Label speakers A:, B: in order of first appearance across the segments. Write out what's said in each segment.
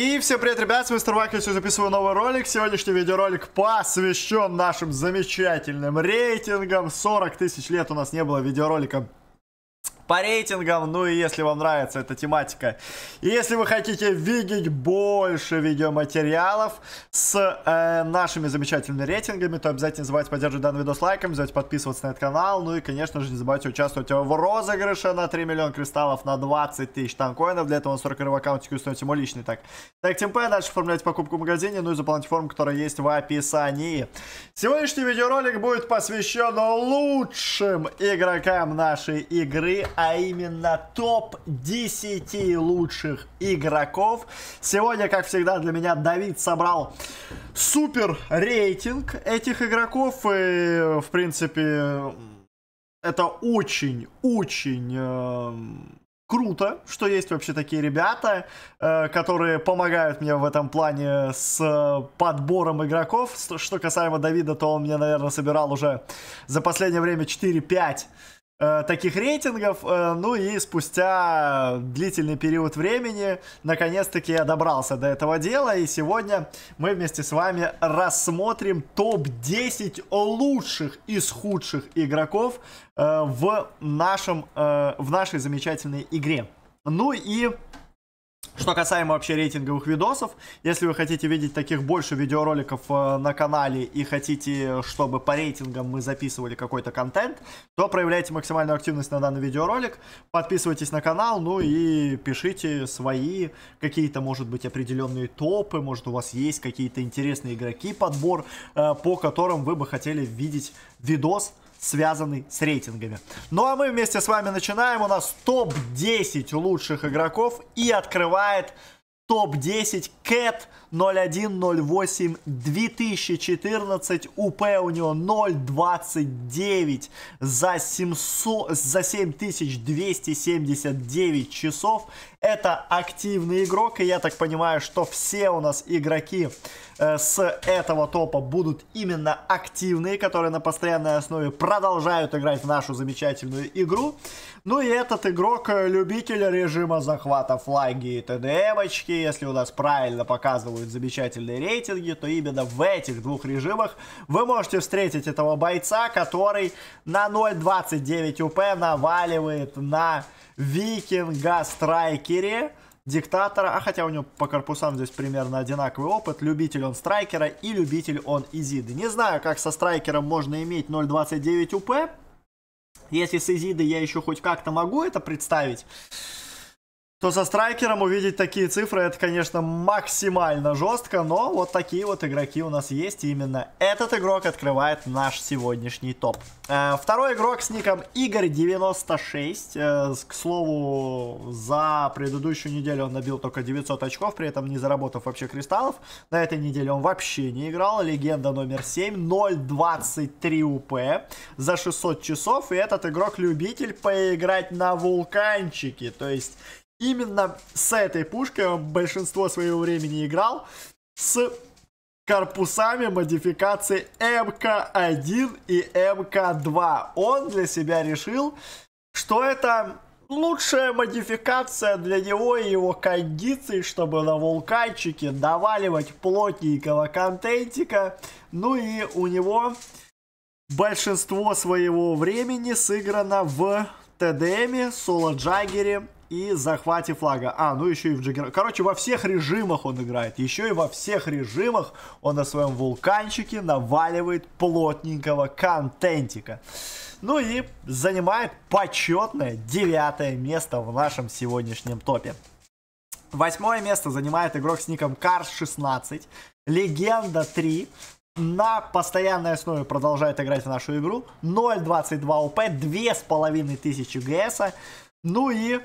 A: И всем привет, ребят, с вами Старвакер, сегодня записываю новый ролик. Сегодняшний видеоролик посвящен нашим замечательным рейтингам. 40 тысяч лет у нас не было видеоролика по рейтингам. Ну и если вам нравится эта тематика, и если вы хотите видеть больше видеоматериалов с э, нашими замечательными рейтингами, то обязательно не забывайте поддерживать данный видос лайком, не забывайте подписываться на этот канал, ну и, конечно же, не забывайте участвовать в розыгрыше на 3 миллиона кристаллов на 20 тысяч танкоинов. Для этого на 40 в аккаунтике установите мой личный так. Так, темпе, дальше оформлять покупку в магазине, ну и заполнить форму, которая есть в описании. Сегодняшний видеоролик будет посвящен лучшим игрокам нашей игры, а именно топ-10 лучших игроков. Сегодня, как всегда, для меня Давид собрал супер рейтинг этих игроков. И, в принципе, это очень-очень э, круто, что есть вообще такие ребята, э, которые помогают мне в этом плане с э, подбором игроков. Что касаемо Давида, то он мне, наверное, собирал уже за последнее время 4-5 Э, таких рейтингов. Э, ну и спустя длительный период времени, наконец-таки я добрался до этого дела. И сегодня мы вместе с вами рассмотрим топ-10 лучших из худших игроков э, в, нашем, в нашей замечательной игре. Ну и что касаемо вообще рейтинговых видосов, если вы хотите видеть таких больше видеороликов э, на канале и хотите, чтобы по рейтингам мы записывали какой-то контент, то проявляйте максимальную активность на данный видеоролик, подписывайтесь на канал, ну и пишите свои какие-то, может быть, определенные топы, может у вас есть какие-то интересные игроки, подбор, э, по которым вы бы хотели видеть видос связанный с рейтингами. Ну а мы вместе с вами начинаем. У нас топ-10 лучших игроков и открывает топ-10 Cat 0108 2014 УП у него 0.29 за 700 за 7279 часов это активный игрок, и я так понимаю, что все у нас игроки э, с этого топа будут именно активные, которые на постоянной основе продолжают играть в нашу замечательную игру. Ну и этот игрок э, любитель режима захвата флаги и ТДМочки. Если у нас правильно показывают замечательные рейтинги, то именно в этих двух режимах вы можете встретить этого бойца, который на 0.29 УП наваливает на Викинга Страйкере. Диктатора, а хотя у него по корпусам здесь примерно одинаковый опыт. Любитель он Страйкера и любитель он Изиды. Не знаю, как со Страйкером можно иметь 0.29 УП. Если с Изиды я еще хоть как-то могу это представить то со страйкером увидеть такие цифры, это, конечно, максимально жестко, но вот такие вот игроки у нас есть, и именно этот игрок открывает наш сегодняшний топ. Э, второй игрок с ником Игорь96, э, к слову, за предыдущую неделю он набил только 900 очков, при этом не заработав вообще кристаллов, на этой неделе он вообще не играл, легенда номер 7, 0.23 УП за 600 часов, и этот игрок-любитель поиграть на вулканчике, то есть Именно с этой пушкой он большинство своего времени играл. С корпусами модификации МК-1 и МК-2. Он для себя решил, что это лучшая модификация для него и его кондиций, чтобы на вулканчике доваливать плотненького контентика. Ну и у него большинство своего времени сыграно в ТДМе, Соло Джаггере и захвате флага. А, ну еще и в Джаггер... Короче, во всех режимах он играет. Еще и во всех режимах он на своем вулканчике наваливает плотненького контентика. Ну и занимает почетное девятое место в нашем сегодняшнем топе. Восьмое место занимает игрок с ником Карс16, Легенда 3, на постоянной основе продолжает играть в нашу игру, 0.22 ОП, 2500 ГС. ну и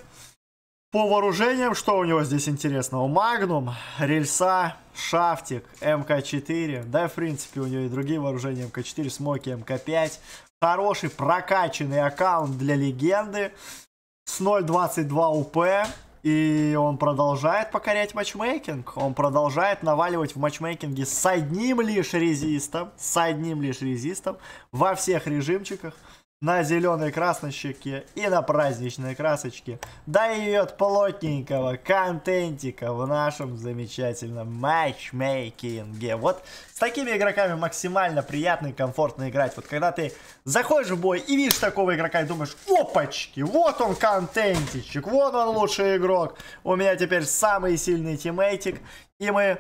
A: по вооружениям, что у него здесь интересного? Магнум, рельса, шафтик, МК-4. Да, в принципе, у него и другие вооружения. МК-4, смоки, МК-5. Хороший прокачанный аккаунт для легенды. С 0.22 УП. И он продолжает покорять матчмейкинг. Он продолжает наваливать в матчмейкинге с одним лишь резистом. С одним лишь резистом. Во всех режимчиках на зеленой красочке и на праздничной красочке да и дает плотненького контентика в нашем замечательном матчмейкинге. Вот с такими игроками максимально приятно и комфортно играть. Вот когда ты заходишь в бой и видишь такого игрока и думаешь, опачки, вот он контентичек, вот он лучший игрок, у меня теперь самый сильный тиммейтик, и мы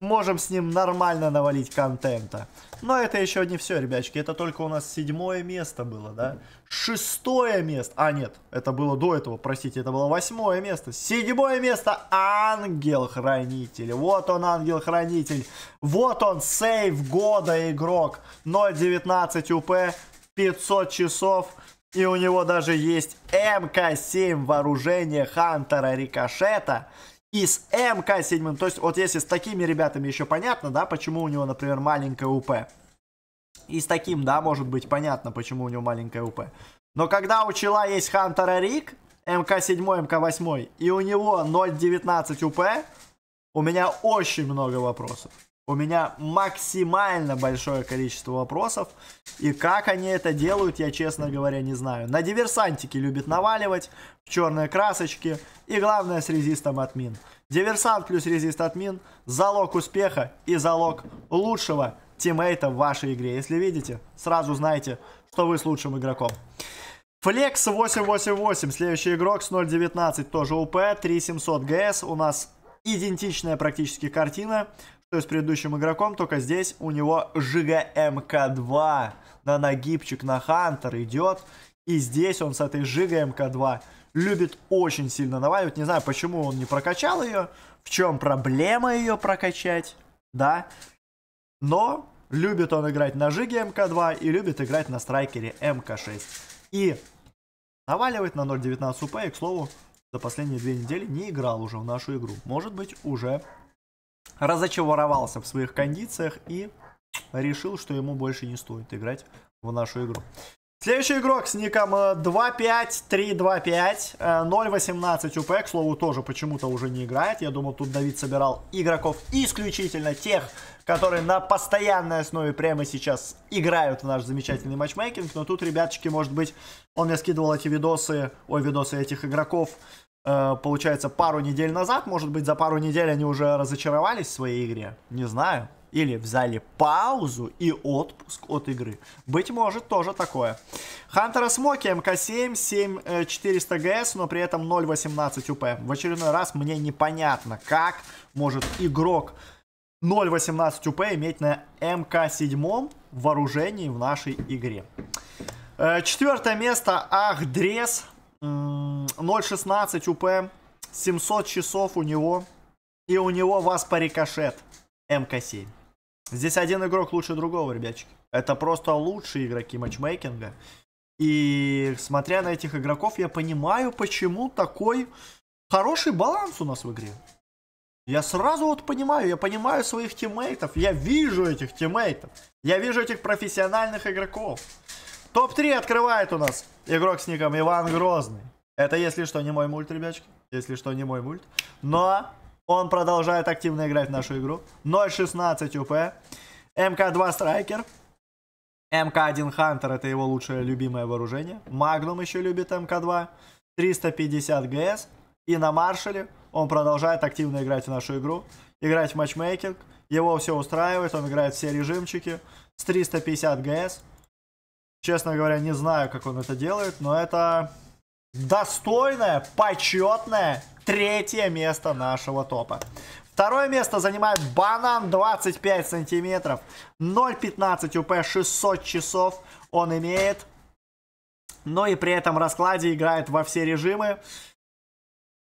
A: можем с ним нормально навалить контента. Но это еще не все, ребячки. Это только у нас седьмое место было, да? Шестое место. А, нет, это было до этого, простите, это было восьмое место. Седьмое место. Ангел-хранитель. Вот он, ангел-хранитель. Вот он, сейв года игрок. 0.19 УП, 500 часов. И у него даже есть МК-7 вооружение Хантера Рикошета и с МК7. То есть вот если с такими ребятами еще понятно, да, почему у него, например, маленькая УП. И с таким, да, может быть понятно, почему у него маленькая УП. Но когда у чела есть Хантера Рик, МК7, МК8, и у него 0.19 УП, у меня очень много вопросов. У меня максимально большое количество вопросов. И как они это делают, я, честно говоря, не знаю. На диверсантики любит наваливать, в черные красочки. И главное, с резистом отмин. Диверсант плюс резист отмин, залог успеха и залог лучшего тиммейта в вашей игре. Если видите, сразу знаете, что вы с лучшим игроком. Флекс 888, следующий игрок с 0.19, тоже УП, 3700 ГС, у нас идентичная практически картина, то есть предыдущим игроком, только здесь у него Жига МК2 на нагибчик, на Хантер идет. И здесь он с этой Жига МК2 любит очень сильно наваливать. Не знаю, почему он не прокачал ее, в чем проблема ее прокачать, да. Но любит он играть на Жиге МК2 и любит играть на Страйкере МК6. И наваливает на 0.19 УП, и, к слову, за последние две недели не играл уже в нашу игру. Может быть, уже разочаровался в своих кондициях и решил, что ему больше не стоит играть в нашу игру. Следующий игрок с ником 25325018 э, 018 э, УП, к слову, тоже почему-то уже не играет. Я думал, тут Давид собирал игроков исключительно тех, которые на постоянной основе прямо сейчас играют в наш замечательный матчмейкинг. Но тут, ребяточки, может быть, он мне скидывал эти видосы, ой, видосы этих игроков, Э, получается, пару недель назад. Может быть, за пару недель они уже разочаровались в своей игре. Не знаю. Или взяли паузу и отпуск от игры. Быть может, тоже такое. Хантера Смоки, МК-7, 7400 ГС, но при этом 0.18 УП. В очередной раз мне непонятно, как может игрок 0.18 УП иметь на МК-7 вооружении в нашей игре. Э, Четвертое место Ахдрес 0.16 УП, 700 часов у него, и у него вас по МК7. Здесь один игрок лучше другого, ребятчики. Это просто лучшие игроки матчмейкинга. И смотря на этих игроков, я понимаю, почему такой хороший баланс у нас в игре. Я сразу вот понимаю, я понимаю своих тиммейтов, я вижу этих тиммейтов, я вижу этих профессиональных игроков. Топ-3 открывает у нас игрок с ником Иван Грозный. Это, если что, не мой мульт, ребячки. Если что, не мой мульт. Но он продолжает активно играть в нашу игру. 0.16 УП. МК-2 Страйкер. МК-1 Хантер, это его лучшее любимое вооружение. Магнум еще любит МК-2. 350 ГС. И на маршале он продолжает активно играть в нашу игру. Играть в матчмейкинг. Его все устраивает, он играет все режимчики. С 350 ГС. Честно говоря, не знаю, как он это делает, но это достойное, почетное третье место нашего топа. Второе место занимает банан 25 сантиметров. 0.15 УП 600 часов он имеет. Но ну и при этом раскладе играет во все режимы.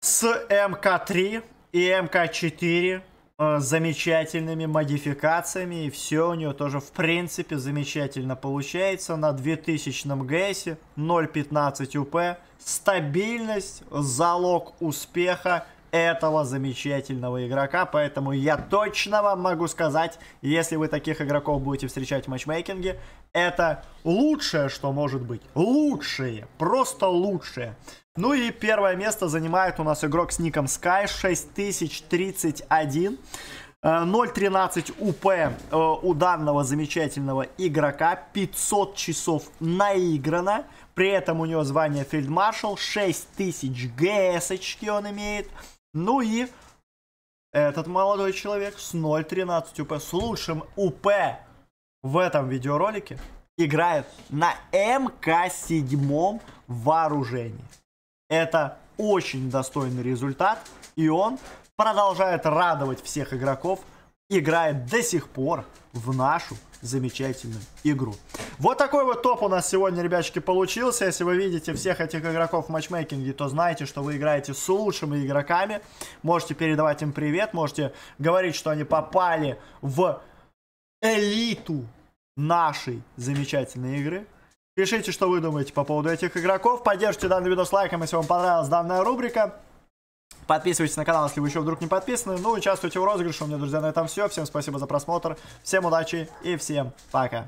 A: С МК-3 и МК-4 Э, замечательными модификациями, и все у нее тоже в принципе замечательно получается. На 2000 ГСе 0.15 УП, стабильность, залог успеха – этого замечательного игрока. Поэтому я точно вам могу сказать, если вы таких игроков будете встречать в матчмейкинге, это лучшее, что может быть. Лучшие. Просто лучшие. Ну и первое место занимает у нас игрок с ником Sky 6031. 0.13 УП у данного замечательного игрока, 500 часов наиграно, при этом у него звание фельдмаршал, 6000 ГС-очки он имеет, ну и этот молодой человек с 0.13 УП, с лучшим УП в этом видеоролике, играет на МК-7 вооружении. Это очень достойный результат, и он продолжает радовать всех игроков – играет до сих пор в нашу замечательную игру. Вот такой вот топ у нас сегодня, ребячки, получился. Если вы видите всех этих игроков в матчмейкинге, то знаете, что вы играете с лучшими игроками. Можете передавать им привет, можете говорить, что они попали в элиту нашей замечательной игры. Пишите, что вы думаете по поводу этих игроков. Поддержите данный видос лайком, если вам понравилась данная рубрика. Подписывайтесь на канал, если вы еще вдруг не подписаны. Ну, участвуйте в розыгрыше. У меня, друзья, на этом все. Всем спасибо за просмотр. Всем удачи и всем пока.